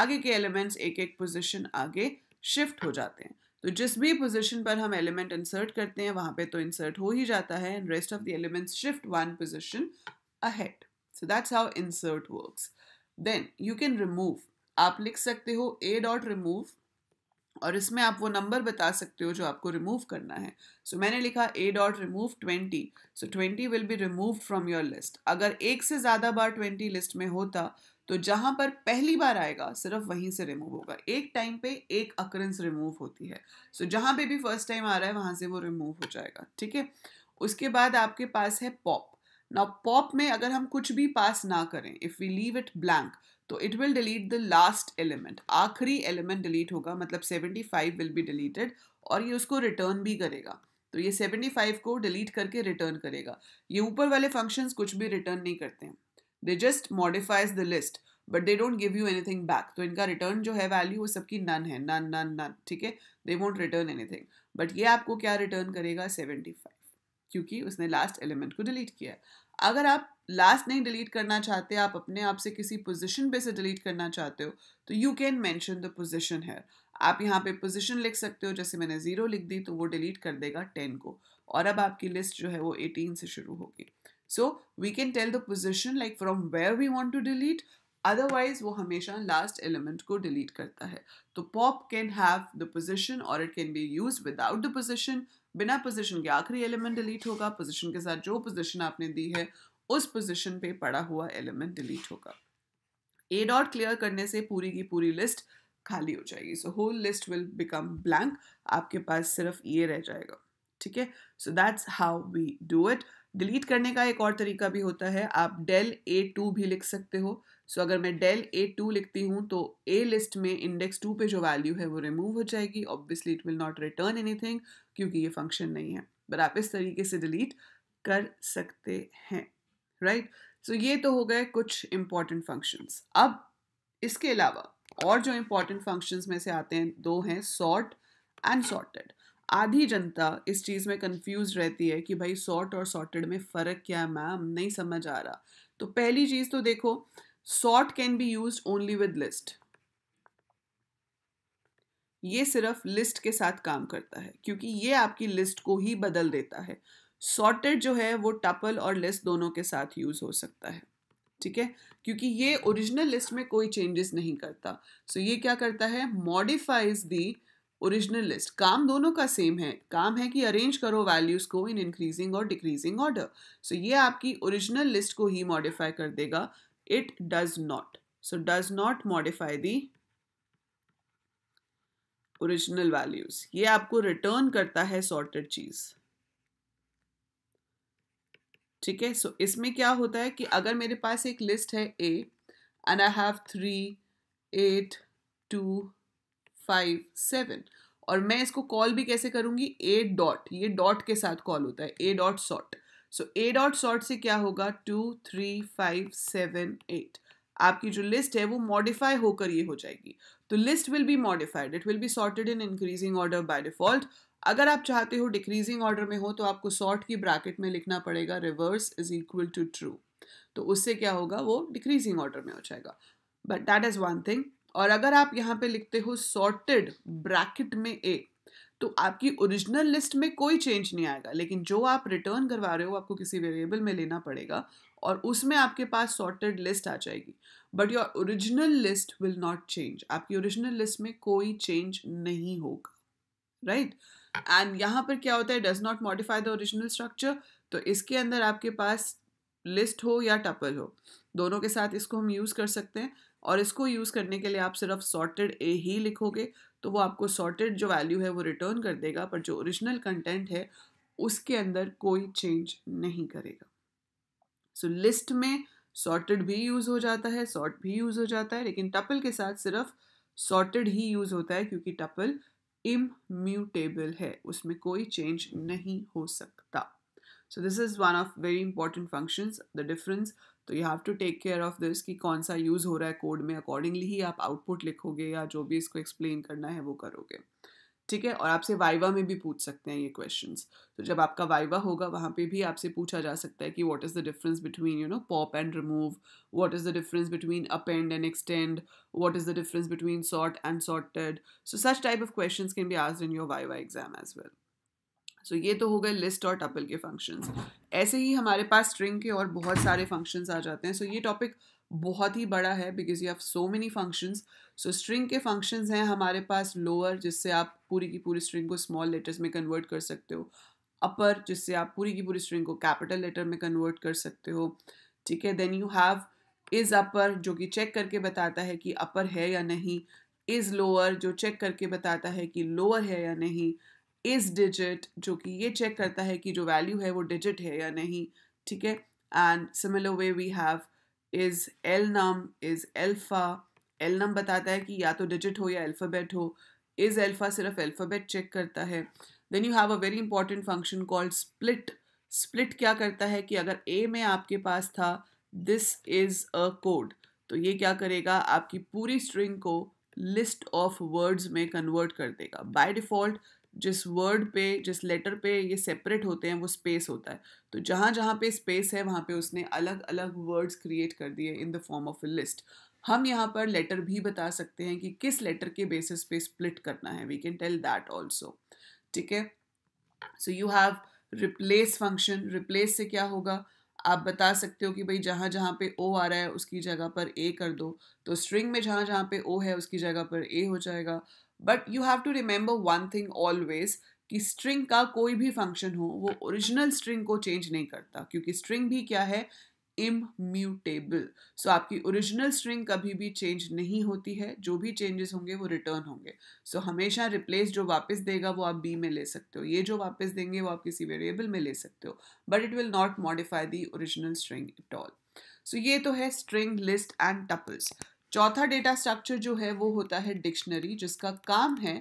आगे के एलिमेंट्स एक एक पोजिशन आगे शिफ्ट हो जाते हैं तो जिस भी पोजिशन पर हम एलिमेंट इंसर्ट करते हैं वहां पे तो इंसर्ट हो ही जाता है and rest of the elements shift one position ahead so that's how insert works then you can remove आप लिख सकते हो ए डॉट रिमूव और इसमें आप वो नंबर बता सकते हो जो आपको रिमूव करना है सो so, मैंने लिखा A dot remove twenty so twenty will be remove from your list अगर एक से ज़्यादा बार ट्वेंटी लिस्ट में होता तो जहाँ पर पहली बार आएगा सिर्फ वहीं से रिमूव होगा एक टाइम पे एक अकरेंस रिमूव होती है सो so, जहाँ पे भी फर्स्ट टाइम आ रहा है वहाँ से वो रिमूव हो जाएगा ठीक है उसके बाद आपके पास है पॉप ना पॉप में अगर हम कुछ भी पास ना करें if we leave it blank तो it will delete the last element आखिरी एलिमेंट डिलीट होगा मतलब 75 विल बी डिलीटेड और ये उसको रिटर्न भी करेगा तो ये 75 को डिलीट करके रिटर्न करेगा ये ऊपर वाले फंक्शंस कुछ भी रिटर्न नहीं करते हैं they just modifies the list but they don't give you anything back तो इनका रिटर्न जो है वैल्यू वो सबकी नन है नन नन नन ठीक है they won't return anything but ये आपको क्या रिटर्न करेगा फाइव क्योंकि उसने लास्ट एलिमेंट को डिलीट किया है अगर आप लास्ट नहीं डिलीट करना चाहते आप अपने आप से किसी पोजिशन पे से डिलीट करना चाहते हो तो you can mention the position है आप यहाँ पे पोजिशन लिख सकते हो जैसे मैंने ज़ीरो लिख दी तो वो डिलीट कर देगा टेन को और अब आपकी लिस्ट जो है वो एटीन से शुरू होगी so we can tell the position like from where we want to delete otherwise वो हमेशा लास्ट एलिमेंट को डिलीट करता है तो pop can have the position और it can be use without the position बिना पोजिशन के आखिरी एलिमेंट डिलीट होगा पोजिशन के साथ जो पोजिशन आपने दी है उस पोजीशन पे पड़ा हुआ एलिमेंट डिलीट होगा ए डॉट क्लियर करने से पूरी की पूरी लिस्ट खाली हो जाएगी so whole list will become blank आपके पास सिर्फ ये रह जाएगा ठीक है so that's how we do it delete करने का एक और तरीका भी होता है आप डेल ए टू भी लिख सकते हो सो so, अगर मैं डेल ए टू लिखती हूँ तो ए लिस्ट में इंडेक्स टू पे जो वैल्यू है वो रिमूव हो जाएगी obviously it will not return anything क्योंकि ये फंक्शन नहीं है बट आप इस तरीके से डिलीट कर सकते हैं राइट right? सो so ये तो हो गए कुछ इम्पॉर्टेंट फंक्शंस अब इसके अलावा और जो इम्पॉर्टेंट फंक्शंस में से आते हैं दो हैं सॉर्ट एंड सॉर्टेड आधी जनता इस चीज़ में कंफ्यूज रहती है कि भाई सॉर्ट और सॉर्टेड में फ़र्क क्या है मैम नहीं समझ आ रहा तो पहली चीज़ तो देखो sort can be use only with list ये सिर्फ लिस्ट के साथ काम करता है क्योंकि ये आपकी लिस्ट को ही बदल देता है सॉर्टेड जो है वो टपल और लिस्ट दोनों के साथ यूज़ हो सकता है ठीक है क्योंकि ये ओरिजिनल लिस्ट में कोई चेंजेस नहीं करता सो so ये क्या करता है मॉडिफाइज दी ओरिजिनल लिस्ट काम दोनों का सेम है काम है कि अरेंज करो वैल्यूज़ को इन इंक्रीजिंग और डिक्रीजिंग ऑर्डर सो ये आपकी ओरिजिनल लिस्ट को ही मॉडिफाई कर देगा it does not so does not modify the original values ये आपको रिटर्न करता है सॉर्टेड चीज़ ठीक है सो इसमें क्या होता है कि अगर मेरे पास एक लिस्ट है A and I have three eight two five seven और मैं इसको कॉल भी कैसे करूँगी ए डॉट ये डॉट के साथ कॉल होता है A dot sort so A dot sort से क्या होगा two three five seven eight आपकी जो लिस्ट है वो मॉडिफाई होकर ये हो जाएगी तो list will be modified it will be sorted in increasing order by default अगर आप चाहते हो डिक्रीजिंग ऑर्डर में हो तो आपको सॉर्ट की ब्रैकेट में लिखना पड़ेगा reverse is equal to true तो उससे क्या होगा वो डिक्रीजिंग ऑर्डर में हो जाएगा but that is one thing और अगर आप यहाँ पे लिखते हो सॉर्टेड ब्रैकेट में ए तो आपकी ओरिजिनल लिस्ट में कोई चेंज नहीं आएगा लेकिन जो आप रिटर्न करवा रहे हो आपको किसी वेरिएबल में लेना पड़ेगा और उसमें आपके पास सॉर्टेड लिस्ट आ जाएगी but your original list will not change आपकी ओरिजिनल लिस्ट में कोई चेंज नहीं होगा राइट right? एंड यहाँ पर क्या होता है does not modify the original structure तो इसके अंदर आपके पास लिस्ट हो या टपल हो दोनों के साथ इसको हम यूज़ कर सकते हैं और इसको यूज़ करने के लिए आप सिर्फ सॉर्टेड ए ही लिखोगे तो वो आपको सॉर्टेड जो वैल्यू है वो रिटर्न कर देगा पर जो ओरिजिनल कंटेंट है उसके अंदर कोई चेंज नहीं करेगा सो so, लिस्ट में सॉर्टेड भी यूज़ हो जाता है सॉर्ट भी यूज़ हो जाता है लेकिन टपल के साथ सिर्फ सॉर्टेड ही यूज़ होता है क्योंकि टपल इम्यूटेबल है उसमें कोई चेंज नहीं हो सकता so this is one of very important functions the difference तो you have to take care of this कि कौन सा यूज़ हो रहा है कोड में अकॉर्डिंगली ही आप आउटपुट लिखोगे या जो भी इसको एक्सप्लेन करना है वो करोगे ठीक है और आपसे वाइवा में भी पूछ सकते हैं ये क्वेश्चन तो जब आपका वाइवा होगा वहाँ पे भी आपसे पूछा जा सकता है कि what is the difference between you know pop and remove what is the difference between append and extend what is the difference between sort and sorted so such type of question can be आज in your viva exam as well so ये तो हो गए list और tuple के functions ऐसे ही हमारे पास string के और बहुत सारे फंक्शंस आ जाते हैं सो so, ये टॉपिक बहुत ही बड़ा है because you have so many functions so string के फंक्शंस हैं हमारे पास लोअर जिससे आप पूरी की पूरी स्ट्रिंग को स्मॉल लेटर्स में कन्वर्ट कर सकते हो अपर जिससे आप पूरी की पूरी स्ट्रिंग को कैपिटल लेटर में कन्वर्ट कर सकते हो ठीक है then you have is upper जो कि चेक करके बताता है कि अपर है या नहीं इज़ लोअर जो चेक करके बताता है कि लोअर है या नहीं इज़ डिजिट जो कि ये चेक करता है कि जो वैल्यू है वो डिजिट है या नहीं ठीक है and similar way we have is alnum is alpha alnum बताता है कि या तो डिजिट हो या अल्फ़ाबेट हो इज़ एल्फ़ा सिर्फ अल्फ़ाबेट चेक करता है then you have a very important function called split split क्या करता है कि अगर ए में आपके पास था दिस इज़ अ कोड तो ये क्या करेगा आपकी पूरी स्ट्रिंग को लिस्ट ऑफ वर्ड्स में कन्वर्ट कर देगा बाय डिफ़ॉल्ट जिस वर्ड पे जिस लेटर पे ये सेपरेट होते हैं वो स्पेस होता है तो जहाँ जहाँ पे स्पेस है वहाँ पे उसने अलग अलग वर्ड्स क्रिएट कर दिए in the form of a list हम यहाँ पर लेटर भी बता सकते हैं कि किस लेटर के बेसिस पे स्प्लिट करना है we can tell that also ठीक है so you have replace function replace से क्या होगा आप बता सकते हो कि भाई जहाँ जहाँ पे ओ आ रहा है उसकी जगह पर ए कर दो तो स्ट्रिंग में जहाँ जहाँ पे ओ है उसकी जगह पर ए हो जाएगा but you have to remember one thing always कि स्ट्रिंग का कोई भी फंक्शन हो वो ओरिजिनल स्ट्रिंग को चेंज नहीं करता क्योंकि स्ट्रिंग भी क्या है इम्यूटेबल सो so, आपकी ओरिजिनल स्ट्रिंग कभी भी चेंज नहीं होती है जो भी चेंजेस होंगे वो रिटर्न होंगे सो so, हमेशा रिप्लेस जो वापस देगा वो आप बी में ले सकते हो ये जो वापस देंगे वो आप किसी वेरिएबल में ले सकते हो but it will not modify the original string at all so ये तो है स्ट्रिंग लिस्ट एंड टपल्स चौथा डेटा स्ट्रक्चर जो है वो होता है डिक्शनरी जिसका काम है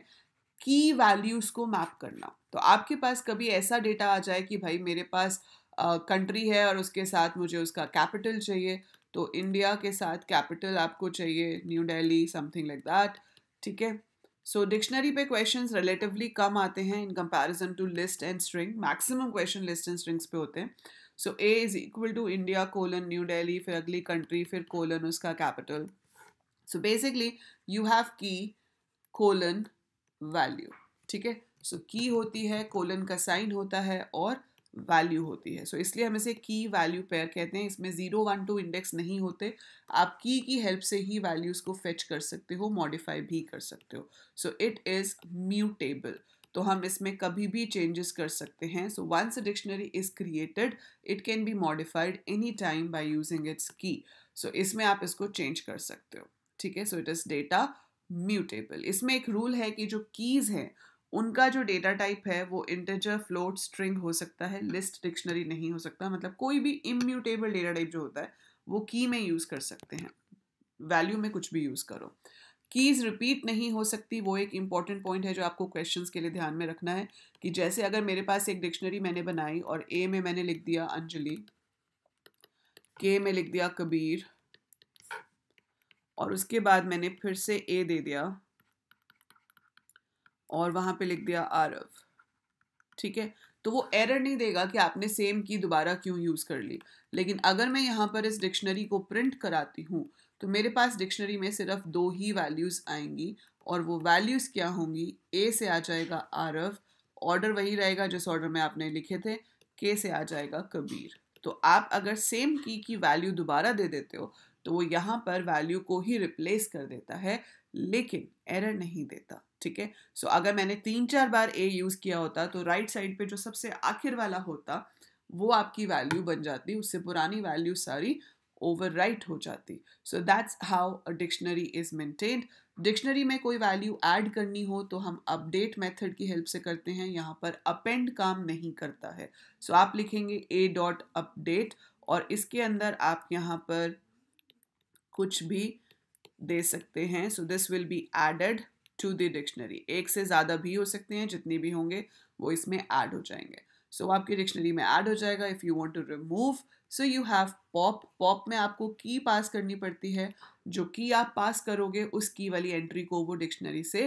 की वैल्यूज़ को मैप करना तो आपके पास कभी ऐसा डेटा आ जाए कि भाई मेरे पास कंट्री uh, है और उसके साथ मुझे उसका कैपिटल चाहिए तो इंडिया के साथ कैपिटल आपको चाहिए New Delhi something like that ठीक है सो डिक्शनरी पे क्वेश्चंस रिलेटिवली कम आते हैं in comparison to list and string maximum question list and strings पे होते हैं so A is equal to India colon New Delhi फिर अगली कंट्री फिर कोलन उसका capital So basically you have key colon value. ठीक है सो की होती है कोलन का साइन होता है और वैल्यू होती है सो so, इसलिए हम इसे की वैल्यू पेयर कहते हैं इसमें जीरो वन टू इंडेक्स नहीं होते आप की की हेल्प से ही वैल्यूज़ को फेच कर सकते हो मॉडिफाई भी कर सकते हो सो इट इज़ म्यूटेबल तो हम इसमें कभी भी चेंजेस कर सकते हैं so once a dictionary is created it can be modified any time by using its key so इसमें आप इसको चेंज कर सकते हो ठीक है so it is data mutable इसमें एक रूल है कि जो कीज है उनका जो डेटा टाइप है वो इंटेजर फ्लोट स्ट्रिंग हो सकता है लिस्ट डिक्शनरी नहीं हो सकता मतलब कोई भी इम्यूटेबल डेटा टाइप जो होता है वो की में यूज़ कर सकते हैं वैल्यू में कुछ भी यूज़ करो कीज़ रिपीट नहीं हो सकती वो एक इंपॉर्टेंट पॉइंट है जो आपको क्वेश्चन के लिए ध्यान में रखना है कि जैसे अगर मेरे पास एक डिक्शनरी मैंने बनाई और ए में मैंने लिख दिया अंजलि के में लिख दिया कबीर और उसके बाद मैंने फिर से ए दे दिया और वहां पे लिख दिया आरव ठीक है तो वो एरर नहीं देगा कि आपने सेम की दोबारा क्यों यूज़ कर ली लेकिन अगर मैं यहाँ पर इस डिक्शनरी को प्रिंट कराती हूँ तो मेरे पास डिक्शनरी में सिर्फ दो ही वैल्यूज़ आएंगी और वो वैल्यूज़ क्या होंगी ए से आ जाएगा आरव ऑर्डर वही रहेगा जिस ऑर्डर में आपने लिखे थे के से आ जाएगा कबीर तो आप अगर सेम की की वैल्यू दोबारा दे देते हो तो वो यहाँ पर वैल्यू को ही रिप्लेस कर देता है लेकिन एरर नहीं देता ठीक है सो अगर मैंने तीन चार बार ए यूज़ किया होता तो राइट right साइड पे जो सबसे आखिर वाला होता वो आपकी वैल्यू बन जाती उससे पुरानी वैल्यू सारी ओवर हो जाती so that's how a dictionary is maintained dictionary में कोई वैल्यू ऐड करनी हो तो हम अपडेट मेथड की हेल्प से करते हैं यहाँ पर अपेंड काम नहीं करता है सो so आप लिखेंगे ए डॉट अपडेट और इसके अंदर आप यहाँ पर कुछ भी दे सकते हैं so this will be added to the dictionary एक से ज़्यादा भी हो सकते हैं जितने भी होंगे वो इसमें ऐड हो जाएंगे सो so, आपकी डिक्शनरी में ऐड हो जाएगा if you want to remove so you have pop pop में आपको की पास करनी पड़ती है जो की आप पास करोगे उस की वाली एंट्री को वो डिक्शनरी से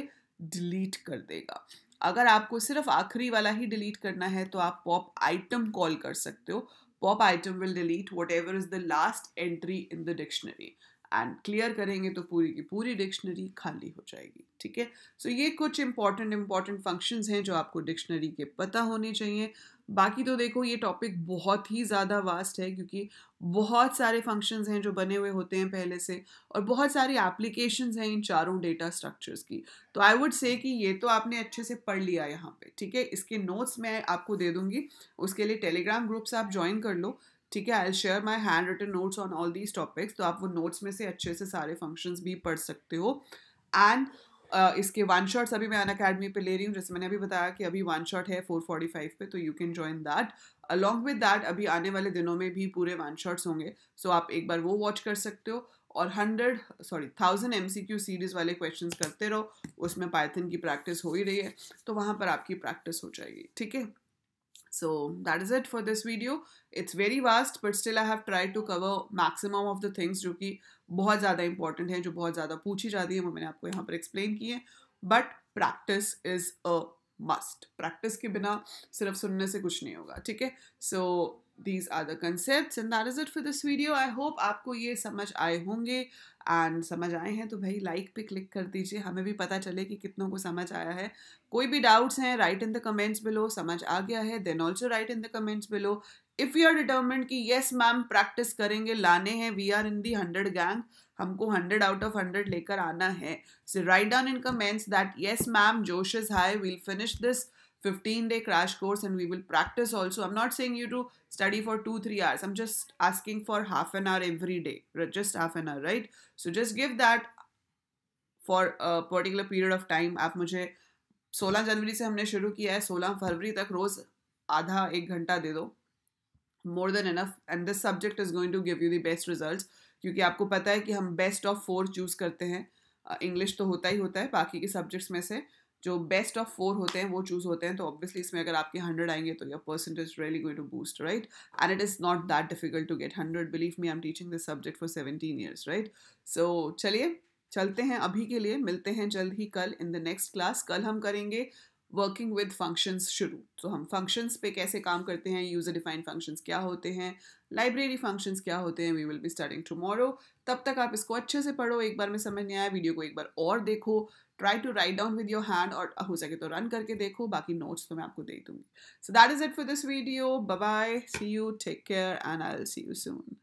डिलीट कर देगा अगर आपको सिर्फ आखिरी वाला ही डिलीट करना है तो आप पॉप आइटम कॉल कर सकते हो pop item will delete whatever is the last entry in the dictionary and clear करेंगे तो पूरी की पूरी डिक्शनरी खाली हो जाएगी ठीक है सो ये कुछ इंपॉर्टेंट इंपॉर्टेंट फंक्शंस हैं जो आपको डिक्शनरी के पता होने चाहिए बाकी तो देखो ये टॉपिक बहुत ही ज़्यादा वास्ट है क्योंकि बहुत सारे फंक्शंस हैं जो बने हुए होते हैं पहले से और बहुत सारी एप्लीकेशंस हैं इन चारों डेटा स्ट्रक्चर्स की तो आई वुड से कि ये तो आपने अच्छे से पढ़ लिया यहाँ पे ठीक है इसके नोट्स मैं आपको दे दूँगी उसके लिए टेलीग्राम ग्रुप्स आप ज्वाइन कर लो ठीक है I share my hand written notes on all these topics तो आप वो नोट्स में से अच्छे से सारे फंक्शंस भी पढ़ सकते हो एंड uh, इसके वन शॉट्स अभी मैं अन अकेडमी पर ले रही हूँ जैसे मैंने अभी बताया कि अभी वन शॉट है 445 पे तो you can join that along with that अभी आने वाले दिनों में भी पूरे वन शॉट्स होंगे सो so आप एक बार वो वॉच कर सकते हो और hundred sorry thousand M series वाले क्वेश्चन करते रहो उसमें पाइथन की प्रैक्टिस हो ही रही है तो वहाँ पर आपकी प्रैक्टिस हो जाएगी ठीक है So that is it for this video. It's very vast but still I have tried to cover maximum of the things जो कि बहुत ज़्यादा important हैं जो बहुत ज़्यादा पूछी जाती हैं वो मैंने आपको यहाँ पर explain की है but practice is a must practice के बिना सिर्फ सुनने से कुछ नहीं होगा ठीक है so these are the concept and that is it for this video I hope आपको ये समझ आए होंगे एंड समझ आए हैं तो भाई लाइक पे क्लिक कर दीजिए हमें भी पता चले कि कितनों को समझ आया है कोई भी डाउट्स हैं write in the comments below समझ आ गया है then also write in the comments below if you are determined कि येस मैम प्रैक्टिस करेंगे लाने हैं we are in the hundred gang हमको हंड्रेड आउट ऑफ हंड्रेड लेकर आना है so write down in comments that yes ma'am जोश is high we'll finish this 15 day crash course and we will practice also. I'm not saying you to study for 2 3 hours. I'm just asking for half an hour every day, just half an hour, right? So just give that for a particular period of time. aap mujhe 16 जनवरी से हमने शुरू किया है 16 फरवरी तक रोज आधा एक घंटा दे दो more then enough and this subject is going to give you the best result क्योंकि आपको पता है कि हम बेस्ट ऑफ फोर चूज करते हैं इंग्लिश uh, तो होता ही होता है बाकी के सब्जेक्ट्स में से जो बेस्ट ऑफ फोर होते हैं वो चूज़ होते हैं तो ऑब्वियसली इसमें अगर आपके हंड्रेड आएंगे तो your person is really going to boost right and it is not that difficult to get hundred believe me I am teaching this subject for seventeen years right so चलिए चलते हैं अभी के लिए मिलते हैं जल्द ही कल इन द नेक्स्ट क्लास कल हम करेंगे वर्किंग विद फंक्शंस शुरू तो हम फंक्शंस पे कैसे काम करते हैं यूज़र डिफाइंड फंक्शंस क्या होते हैं लाइब्रेरी फंक्शंस क्या होते हैं we will be starting tomorrow तब तक आप इसको अच्छे से पढ़ो एक बार में समझ नहीं आया वीडियो को एक बार और देखो try to write down with your hand और हो सके तो रन करके देखो बाकी नोट्स तो मैं आपको दे दूंगी so that is it for this video bye see you take care and I will see you soon